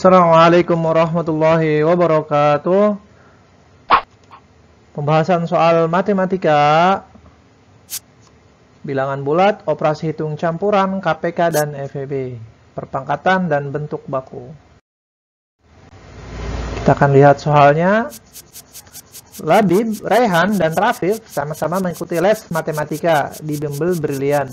Assalamualaikum warahmatullahi wabarakatuh. Pembahasan soal matematika bilangan bulat, operasi hitung campuran, KPK dan FEB, perpangkatan dan bentuk baku. Kita akan lihat soalnya. Labib, Rehan, dan Rafif sama-sama mengikuti les matematika di bimbel brilian.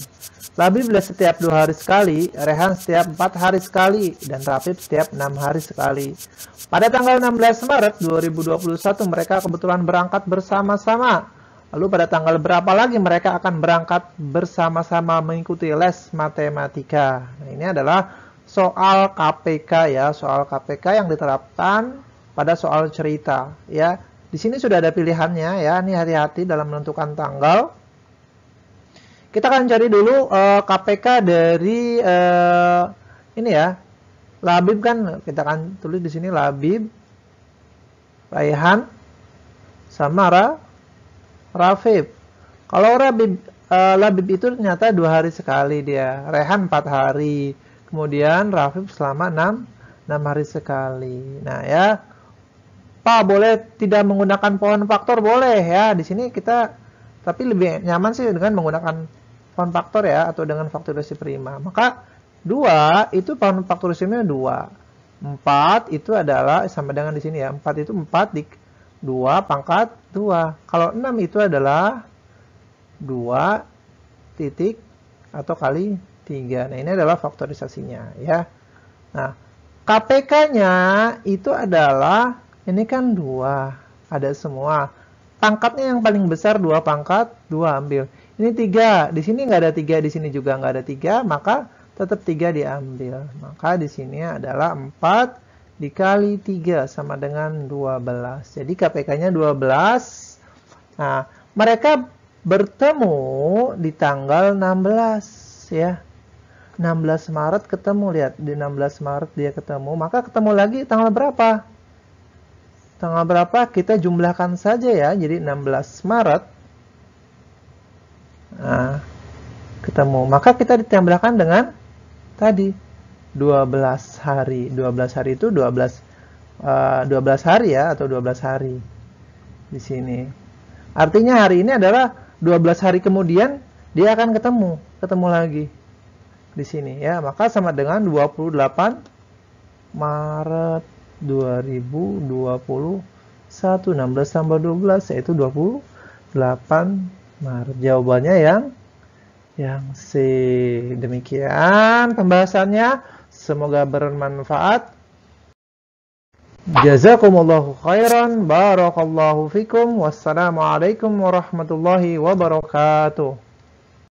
Labib setiap dua hari sekali, Rehan setiap empat hari sekali, dan Rafib setiap enam hari sekali. Pada tanggal 16 Maret 2021 mereka kebetulan berangkat bersama-sama. Lalu pada tanggal berapa lagi mereka akan berangkat bersama-sama mengikuti les matematika. Nah, ini adalah soal KPK ya, soal KPK yang diterapkan pada soal cerita ya. Di sini sudah ada pilihannya ya, ini hati-hati dalam menentukan tanggal kita akan cari dulu uh, eh, KPK dari uh, ini ya. Labib kan kita akan tulis di sini Labib Raihan Samara, Rafib. Kalau Rabib uh, Labib itu ternyata dua hari sekali dia. Rehan empat hari. Kemudian Rafib selama enam enam hari sekali. Nah ya, Pak boleh tidak menggunakan pohon faktor boleh ya. Di sini kita tapi lebih nyaman sih dengan menggunakan pound faktor ya atau dengan faktorisi prima. Maka 2 itu pound faktorisinya 2. 4 itu adalah sama dengan di sini ya. 4 itu 4 di 2 pangkat 2. Kalau 6 itu adalah 2 titik atau kali 3. Nah, ini adalah faktorisasinya ya. Nah, KPK-nya itu adalah ini kan 2. Ada semua. Pangkatnya yang paling besar 2 pangkat 2 ambil ini tiga, di sini nggak ada tiga, di sini juga nggak ada tiga, maka tetap tiga diambil. Maka di sini adalah 4 dikali tiga sama dengan dua belas. Jadi KPK-nya dua belas. Nah, mereka bertemu di tanggal 16 ya. 16 Maret ketemu, lihat di 16 Maret dia ketemu, maka ketemu lagi tanggal berapa? Tanggal berapa kita jumlahkan saja ya, jadi 16 Maret Ah, ketemu. Maka kita ditambahkan dengan tadi 12 hari. 12 hari itu 12 uh, 12 hari ya atau 12 hari di sini. Artinya hari ini adalah 12 hari kemudian dia akan ketemu, ketemu lagi di sini ya. Maka sama dengan 28 Maret 2021 16 tambah 12 yaitu 28 Mar, nah, Jawabannya yang yang C. Demikian pembahasannya. Semoga bermanfaat. Jazakumullahu khairan. Barakallahu fikum. Wassalamualaikum warahmatullahi wabarakatuh.